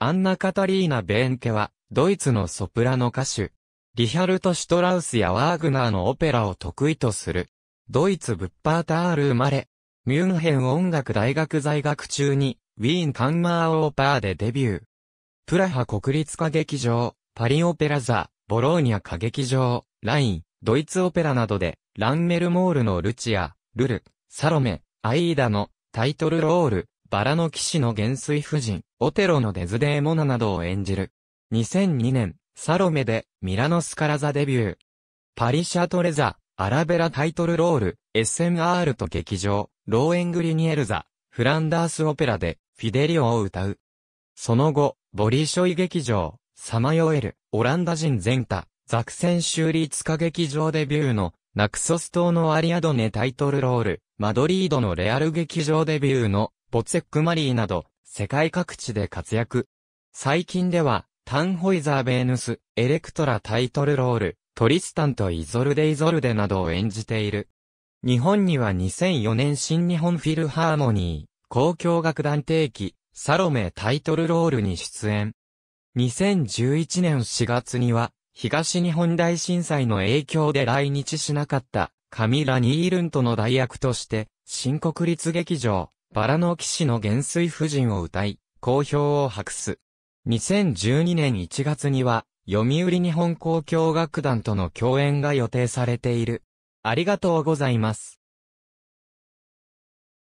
アンナ・カタリーナ・ベーンケは、ドイツのソプラノ歌手。リヒャルト・シュトラウスやワーグナーのオペラを得意とする。ドイツ・ブッパータール生まれ。ミュンヘン音楽大学在学中に、ウィーン・カンマー・オーパーでデビュー。プラハ国立歌劇場、パリ・オペラザ、ボローニャ歌劇場、ライン、ドイツオペラなどで、ランメルモールのルチア、ルル、サロメ、アイーダのタイトルロール、バラの騎士の元帥夫人、オテロのデズデーモナなどを演じる。2002年、サロメで、ミラノスカラザデビュー。パリシャトレザ、アラベラタイトルロール、SMR と劇場、ローエングリニエルザ、フランダースオペラで、フィデリオを歌う。その後、ボリショイ劇場、サマヨエル、オランダ人全タ、ザクセン州立歌劇場デビューの、ナクソス島のアリアドネタイトルロール、マドリードのレアル劇場デビューのボツェックマリーなど、世界各地で活躍。最近では、タンホイザー・ベーヌス、エレクトラタイトルロール、トリスタンとイゾルデ・イゾルデなどを演じている。日本には2004年新日本フィルハーモニー、交響楽団定期、サロメタイトルロールに出演。2011年4月には、東日本大震災の影響で来日しなかったカミラ・ニールントの代役として、新国立劇場、バラの騎士の元帥夫人を歌い、好評を博す。2012年1月には、読売日本交響楽団との共演が予定されている。ありがとうございます。